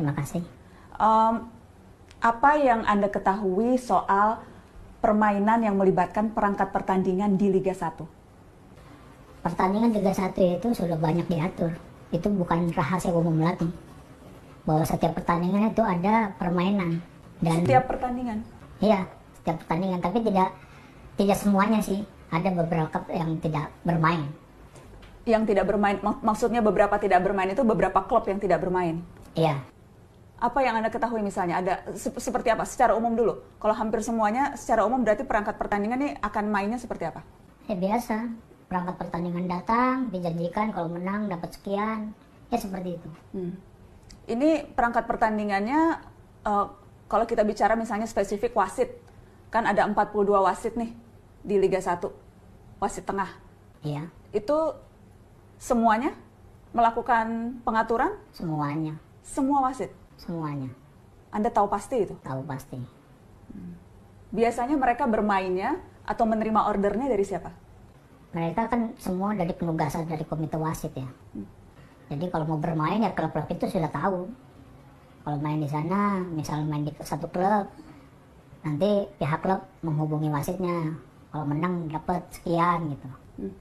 Terima kasih. Um, apa yang Anda ketahui soal permainan yang melibatkan perangkat pertandingan di Liga 1? Pertandingan Liga 1 itu sudah banyak diatur. Itu bukan rahasia umum lagi. Bahwa setiap pertandingan itu ada permainan. Dan setiap pertandingan? Iya, setiap pertandingan. Tapi tidak tidak semuanya sih. Ada beberapa yang tidak bermain. Yang tidak bermain, mak maksudnya beberapa tidak bermain itu beberapa klub yang tidak bermain? Iya apa yang Anda ketahui misalnya ada se seperti apa secara umum dulu? Kalau hampir semuanya secara umum berarti perangkat pertandingan ini akan mainnya seperti apa? Ya biasa, perangkat pertandingan datang, dijanjikan kalau menang dapat sekian. Ya seperti itu. Hmm. Ini perangkat pertandingannya uh, kalau kita bicara misalnya spesifik wasit, kan ada 42 wasit nih di Liga 1. Wasit tengah. Iya. Itu semuanya melakukan pengaturan? Semuanya. Semua wasit? semuanya. Anda tahu pasti itu? Tahu pasti. Biasanya mereka bermainnya atau menerima ordernya dari siapa? Mereka kan semua dari penugasan dari komite wasit ya. Hmm. Jadi kalau mau bermain ya klub-klub itu sudah tahu. Kalau main di sana, misal main di satu klub, nanti pihak klub menghubungi wasitnya kalau menang dapat sekian gitu hmm.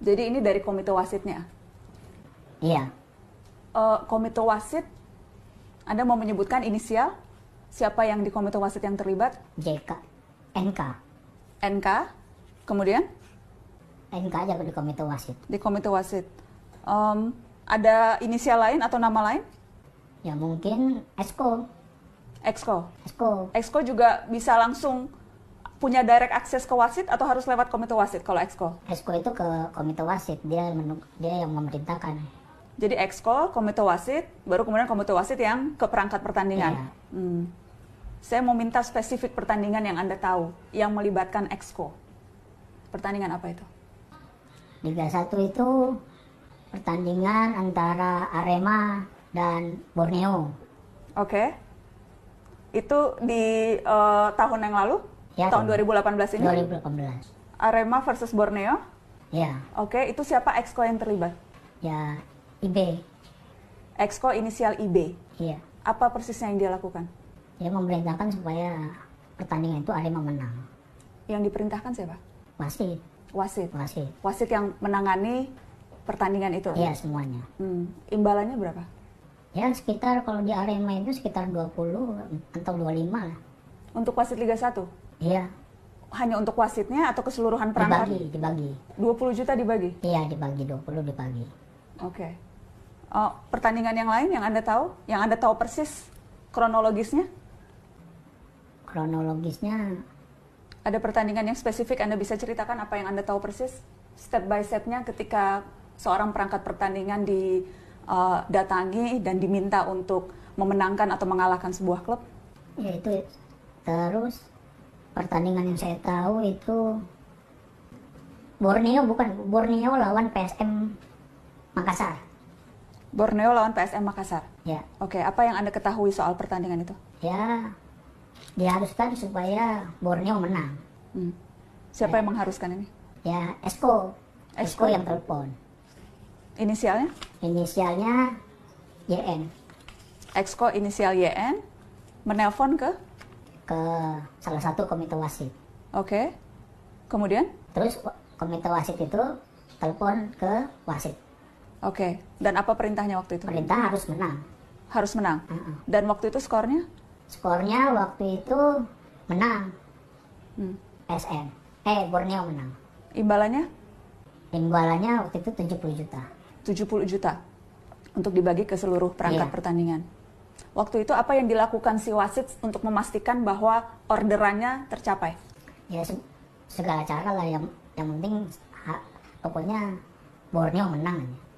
jadi ini dari komite wasitnya iya eh, komite wasit anda mau menyebutkan inisial siapa yang di komite wasit yang terlibat? JK, NK. NK, kemudian? NK aja di komite wasit. Di komite wasit. Um, ada inisial lain atau nama lain? Ya mungkin Esko. Exco. Exco. Exco juga bisa langsung punya direct akses ke wasit atau harus lewat komite wasit kalau Exco? Exco itu ke komite wasit, dia dia yang memerintahkan. Jadi Exco, komite wasit, baru kemudian komite wasit yang ke perangkat pertandingan. Yeah. Hmm. Saya mau minta spesifik pertandingan yang Anda tahu, yang melibatkan exco. Pertandingan apa itu? Liga 1 itu pertandingan antara Arema dan Borneo. Oke. Okay. Itu di uh, tahun yang lalu? Ya, tahun 2018 ini? 2018. Arema versus Borneo? Ya. Oke, okay, itu siapa exco yang terlibat? Ya, IB. Exco inisial IB. Iya. Apa persisnya yang dia lakukan? Dia memerintahkan supaya pertandingan itu Arema menang. Yang diperintahkan siapa? Wasit. Wasit. Wasit. Wasit yang menangani pertandingan itu. Iya, semuanya. Hmm. Imbalannya berapa? Ya, sekitar kalau di Arema itu sekitar 20 atau 25 lah. Untuk wasit Liga 1? Iya. Hanya untuk wasitnya atau keseluruhan perangkat? Dibagi, dibagi. 20 juta dibagi? Iya, dibagi. 20 dibagi. Oke. Okay uh, pertandingan yang lain yang Anda tahu? Yang Anda tahu persis kronologisnya? Kronologisnya ada pertandingan yang spesifik Anda bisa ceritakan apa yang Anda tahu persis step by stepnya ketika seorang perangkat pertandingan didatangi eh, dan diminta untuk memenangkan atau mengalahkan sebuah klub? Ya itu terus pertandingan yang saya tahu itu Borneo bukan Borneo lawan PSM Makassar. Borneo lawan PSM Makassar. Ya. Oke, okay, apa yang Anda ketahui soal pertandingan itu? Ya, diharuskan supaya Borneo menang. Hmm. Siapa ya. yang mengharuskan ini? Ya, Esko. Esko, yang telepon. Inisialnya? Inisialnya YN. Exco inisial YN menelpon ke? Ke salah satu komite wasit. Oke. Okay. Kemudian? Terus komite wasit itu telepon ke wasit. Oke. Okay. Dan apa perintahnya waktu itu? Perintah harus menang. Harus menang. Uh -uh. Dan waktu itu skornya? Skornya waktu itu menang. Hmm. SM. Eh Borneo menang. Imbalannya? Imbalannya waktu itu 70 juta. 70 juta untuk dibagi ke seluruh perangkat yeah. pertandingan. Waktu itu apa yang dilakukan si wasit untuk memastikan bahwa orderannya tercapai? Ya se segala cara lah yang yang penting ha, pokoknya Borneo menang Ya.